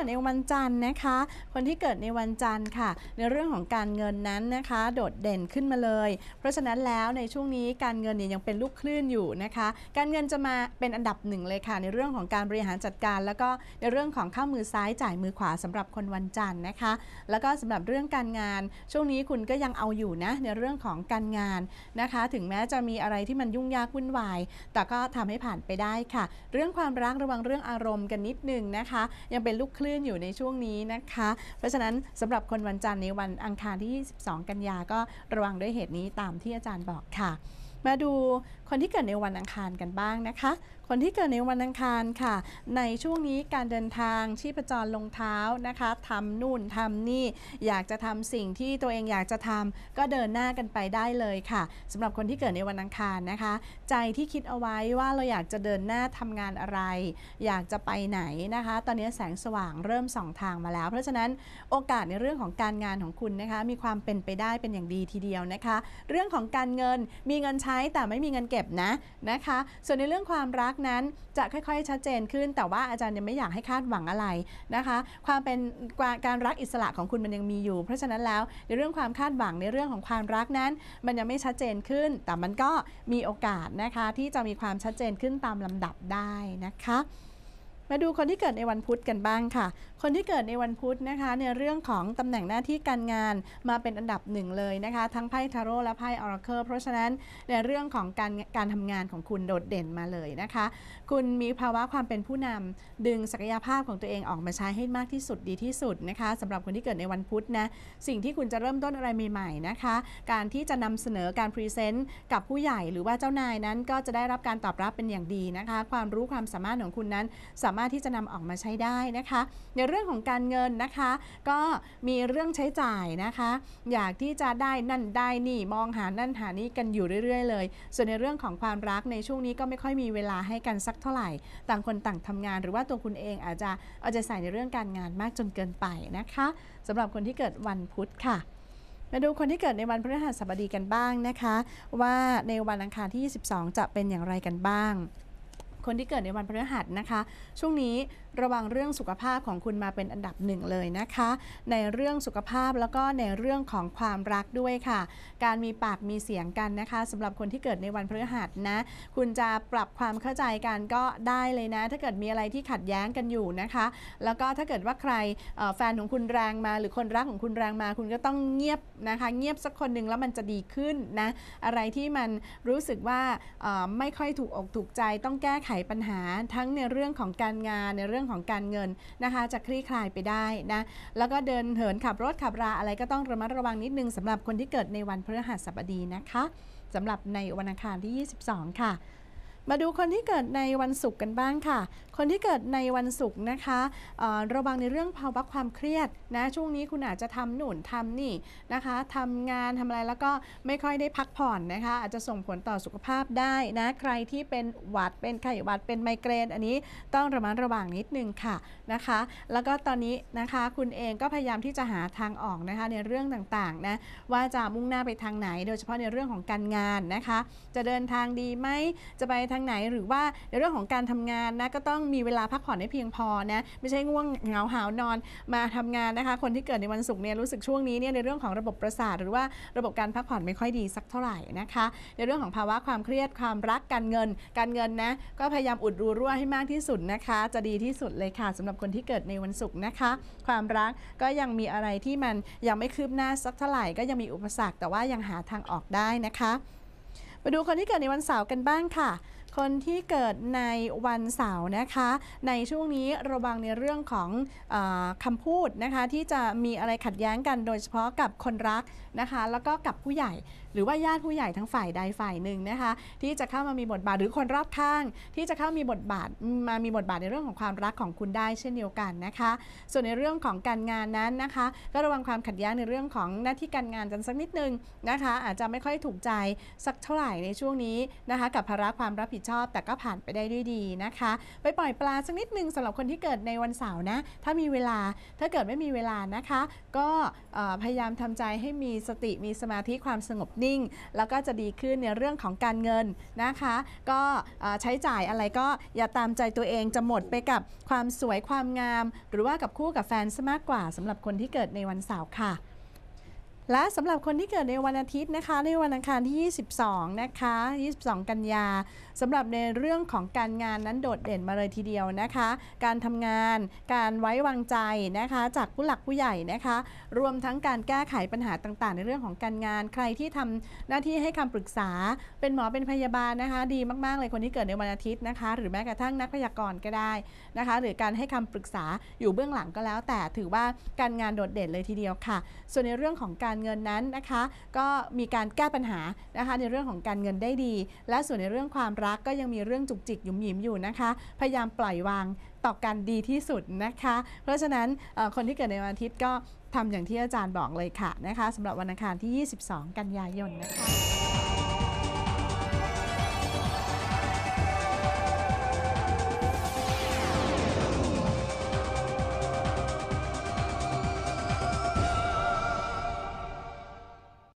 ิดในวันจันทร์นะคะ คนที่เกิดในวันจันทร์ค่ะในเรื่องของการเงินนั้นนะคะ โดดเด่นขึ้นมาเลย เพราะฉะนั้นแล้วในช่วงนี้การเงินเนี่ยยังเป็นลูกคลื่นอยู่นะคะ การเงินจะมาเป็นอันดับหนึ่งเลยค่ะในเรื่องของการบริหารจัดการ แล้วก็ในเรื่องของข้ามือซ้ายจ่ายมือขวาสำหรับคนวันจันทร์นะคะ แล้วก็สำหรับเรื่องการงาน ช่วงนี้คุณก็ยังเอาอยู่นะในเรื่องของการงานนะคะ ถึงแม้จะมีอะไรที่มันยุ่งยากวุ่นวายแต่ก็ทำให้ผ่านไปได้ค่ะ เรื่องความรักระวังเรื่องอารมณ์ กันนิดนึงนะคะ ยังเป็นลูกคลื่นื่นอยู่ในช่วงนี้นะคะ เพราะฉะนั้นสำหรับคนวันจันทร์ในวันอังคารที่ 22 กันยา ก็ระวังด้วยเหตุนี้ตามที่อาจารย์บอกค่ะ มาดูคนที่เกิดในวันอังคารกันบ้างนะคะคนที่เกิดในวันอังคารค่ะ ในช่วงนี้การเดินทางชีพจรลงเท้านะคะทำนู่นทำนี่ อยากจะทำสิ่งที่ตัวเองอยากจะทำก็เดินหน้ากันไปได้เลยค่ะสำหรับคนที่เกิดในวันอังคารนะคะ ใจที่คิดเอาไว้ว่าเราอยากจะเดินหน้าทำงานอะไร อยากจะไปไหนนะคะ ตอนนี้แสงสว่างเริ่มส่องทางมาแล้ว เพราะฉะนั้นโอกาสในเรื่องของการงานของคุณนะคะ มีความเป็นไปได้เป็นอย่างดีทีเดียวนะคะ เรื่องของการเงินมีเงินใช้แต่ไม่มีเงินเก็บนะนะคะ ส่วนในเรื่องความรักนั้นจะค่อยๆชัดเจนขึ้น แต่ว่าอาจารย์ยังไม่อยากให้คาดหวังอะไรนะคะ ความเป็นการรักอิสระของคุณมันยังมีอยู่ เพราะฉะนั้นแล้วในเรื่องความคาดหวังในเรื่องของความรักนั้นมันยังไม่ชัดเจนขึ้น แต่มันก็มีโอกาสนะคะที่จะมีความชัดเจนขึ้นตามลำดับได้นะคะมาดูคนที่เกิดในวันพุธกันบ้างค่ะ คนที่เกิดในวันพุธนะคะ ในเรื่องของตำแหน่งหน้าที่การงานมาเป็นอันดับหนึ่งเลยนะคะ ทั้งไพ่ทาโร่และไพ่ออร์เคิลเพราะฉะนั้นในเรื่องของการการทำงานของคุณโดดเด่นมาเลยนะคะ คุณมีภาวะความเป็นผู้นำ ดึงศักยภาพของตัวเองออกมาใช้ให้มากที่สุดดีที่สุดนะคะ สำหรับคนที่เกิดในวันพุธนะสิ่งที่คุณจะเริ่มต้นอะไรใหม่ๆนะคะ การที่จะนำเสนอการพรีเซนต์กับผู้ใหญ่หรือว่าเจ้านายนั้นก็จะได้รับการตอบรับเป็นอย่างดีนะคะ ความรู้ความสามารถของคุณนั้นสามารถารถที่จะนำออกมาใช้ได้นะคะ ในเรื่องของการเงินนะคะ ก็มีเรื่องใช้จ่ายนะคะ อยากที่จะได้นั่นได้นี่มองหานั่นหานี้กันอยู่เรื่อยๆเลยส่วนในเรื่องของความรักในช่วงนี้ก็ไม่ค่อยมีเวลาให้กันสักเท่าไหร่ ต่างคนต่างทำงานหรือว่าตัวคุณเองอาจจะเอาใจใส่ในเรื่องการงานมากจนเกินไปนะคะ สำหรับคนที่เกิดวันพุธค่ะ มาดูคนที่เกิดในวันพฤหัสบดีกันบ้างนะคะ ว่าในวันอังคารที่ 22 จะเป็นอย่างไรกันบ้างคนที่เกิดในวันพฤหัสนะคะ ช่วงนี้ระวังเรื่องสุขภาพของคุณมาเป็นอันดับหนึ่งเลยนะคะ ในเรื่องสุขภาพแล้วก็ในเรื่องของความรักด้วยค่ะ การมีปากมีเสียงกันนะคะ สำหรับคนที่เกิดในวันพฤหัสนะคุณจะปรับความเข้าใจกันก็ได้เลยนะ ถ้าเกิดมีอะไรที่ขัดแย้งกันอยู่นะคะ แล้วก็ถ้าเกิดว่าใครแฟนของคุณแรงมา หรือคนรักของคุณแรงมาคุณก็ต้องเงียบนะคะเงียบสักคนหนึ่งแล้วมันจะดีขึ้นนะอะไรที่มันรู้สึกว่าไม่ค่อยถูกอกถูกใจต้องแก้ไขปัญหา ทั้งในเรื่องของการงานในเรื่องรื่องของการเงินนะคะจะคลี่คลายไปได้นะ แล้วก็เดินเหินขับรถขับราอะไรก็ต้องระมัดระวังนิดนึงสำหรับคนที่เกิดในวันพฤหัสบดีนะคะสำหรับในวันอังคารที่ 22 ค่ะมาดูคนที่เกิดในวันศุกร์กันบ้างค่ะ คนที่เกิดในวันศุกร์นะคะ ระวังในเรื่องภาวะความเครียดนะช่วงนี้คุณอาจจะทำหนุนทำนี่นะคะทำงานทำอะไรแล้วก็ไม่ค่อยได้พักผ่อนนะคะ อาจจะส่งผลต่อสุขภาพได้นะ ใครที่เป็นหวัดเป็นไข้หวัดเป็นไมเกรนอันนี้ต้องระมัดระวังนิดนึงค่ะนะคะ แล้วก็ตอนนี้นะคะคุณเองก็พยายามที่จะหาทางออกนะคะในเรื่องต่างๆนะว่าจะมุ่งหน้าไปทางไหน โดยเฉพาะในเรื่องของการงานนะคะ จะเดินทางดีไหมจะไปทางไหนหรือว่าในเรื่องของการทำงานนะก็ต้องมีเวลาพักผ่อนให้เพียงพอนะไม่ใช่ง่วงเหงาหานอนมาทำงานนะคะ คนที่เกิดในวันศุกร์เนี่ยรู้สึกช่วงนี้เนี่ยในเรื่องของระบบประสาท หรือว่าระบบการพักผ่อนไม่ค่อยดีสักเท่าไหร่นะคะ ในเรื่องของภาวะความเครียด ความรักการเงิน การเงินนะ ก็พยายามอุดรูรั่วให้มากที่สุดนะคะ จะดีที่สุดเลยค่ะสำหรับคนที่เกิดในวันศุกร์นะคะ ความรักก็ยังมีอะไรที่มันยังไม่คืบหน้าสักเท่าไหร่ ก็ยังมีอุปสรรคแต่ว่ายังหาทางออกได้นะคะ มาดูคนที่เกิดในวันเสาร์กันบ้างค่ะคนที่เกิดในวันเสาร์นะคะในช่วงนี้ระวังในเรื่องของอคำพูดนะคะที่จะมีอะไรขัดแย้งกัน โดยเฉพาะกับคนรักนะคะแล้วก็กับผู้ใหญ่หรือว่าญาติผู้ใหญ่ทั้งฝ่ายใดฝ่ายหนึ่งนะคะที่จะเข้ามามีบทบาทหรือคนรอบข้าง ที่จะเข้ามีบทบาทมามีบทบาทในเรื่องของความรักของคุณได้เช่นเดียวกันนะคะ ส่วนในเรื่องของการงานนั้นนะคะก็ระวังความขัดแย้งในเรื่องของหน้าที่การงานกันสักนิดนึงนะคะอาจจะไม่ค่อยถูกใจสักเท่าไหร่ในช่วงนี้นะคะกับภาระความรับผิดชอบชอบแต่ก็ผ่านไปได้ด้วยดีนะคะ ไปปล่อยปลาสักนิดนึงสำหรับคนที่เกิดในวันเสาร์นะ ถ้ามีเวลา ถ้าเกิดไม่มีเวลานะคะ ก็พยายามทำใจให้มีสติ มีสมาธิ ความสงบนิ่ง แล้วก็จะดีขึ้นในเรื่องของการเงินนะคะ ก็ใช้จ่ายอะไรก็อย่าตามใจตัวเองจะหมดไปกับความสวยความงาม หรือว่ากับคู่กับแฟนซะมากกว่าสำหรับคนที่เกิดในวันเสาร์ค่ะและสำหรับคนที่เกิดในวันอาทิตย์นะคะในวันอังคารที่ 22 นะคะ 22 กันยาสำหรับในเรื่องของการงานนั้นโดดเด่นมาเลยทีเดียวนะคะ การทำงาน การไว้วางใจนะคะจากผู้หลักผู้ใหญ่นะคะ รวมทั้งการแก้ไขปัญหาต่างๆในเรื่องของการงาน ใครที่ทำหน้าที่ให้คำปรึกษาเป็นหมอเป็นพยาบาลนะคะ ดีมากๆเลยคนที่เกิดในวันอาทิตย์นะคะ หรือแม้กระทั่งนักพยากรณ์ก็ได้นะคะ หรือการให้คำปรึกษาอยู่เบื้องหลังก็แล้ว แต่ถือว่าการงานโดดเด่นเลยทีเดียวค่ะ ส่วนในเรื่องของการเงินนั้นนะคะก็มีการแก้ปัญหานะคะในเรื่องของการเงินได้ดี และส่วนในเรื่องความรักก็ยังมีเรื่องจุกจิกหยุมหยิมอยู่นะคะ พยายามปล่อยวาง ต่อกันดีที่สุดนะคะ เพราะฉะนั้นคนที่เกิดในวันอาทิตย์ก็ทำอย่างที่อาจารย์บอกเลยค่ะนะคะสำหรับวันอังคารที่ 22 กันยายนนะคะ